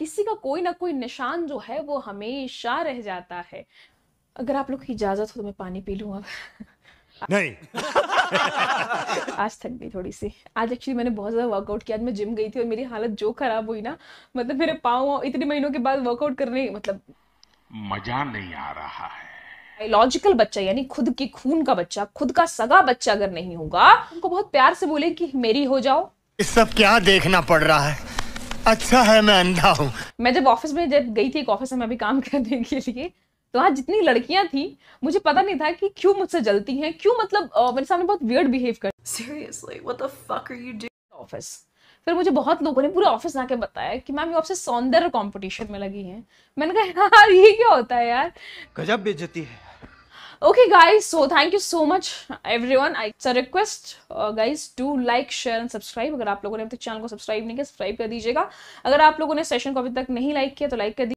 किसी का कोई ना कोई निशान जो है वो हमेशा रह जाता है अगर आप लोग की इजाज़त हो तो मैं पानी पी लूँ अब नहीं आज थक गई थोड़ी सी आज एक्चुअली मैंने बहुत ज़्यादा वर्कआउट किया आज मैं जिम गई थी और मेरी हालत जो ख़राब हुई ना मतलब मेरे पाँव इतने महीनों के बाद वर्कआउट करने मतलब मज़ा नहीं आ रहा है बायोलॉजिकल बच्चा यानी खुद के खून का बच्चा खुद का सगा बच्चा अगर नहीं होगा उनको बहुत प्यार से बोले कि मेरी हो जाओ इस सब क्या देखना पड़ रहा है अच्छा है मैं अंधा हूँ मैं जब ऑफिस में जब गई थी एक ऑफिस में अभी काम करने के लिए तो वहाँ जितनी लड़कियाँ थी मुझे पता नहीं था कि क्यों मुझसे जलती हैं क्यों मतलब uh, मेरे सामने बहुत वियर्ड बिहेव कर seriously what the fuck are you doing office फिर मुझे बहुत लोगों ने पूरे ऑफिस आके बताया कि मैम ये आपसे सौंदर्य कंपटीशन में लगी हैं मैंने कहा यार ये क्या होता है यार गजब बेइज्जती है okay guys so thank you so much every one I it's request guys to like share and subscribe अगर आप लोगों ने अभी तक चैनल को सब्सक्राइब नहीं किया सब्सक्राइब कर दीजिएगा अगर आप लोगों ने सेशन को अभी तक नहीं लाइक किया तो लाइक कर दीजिए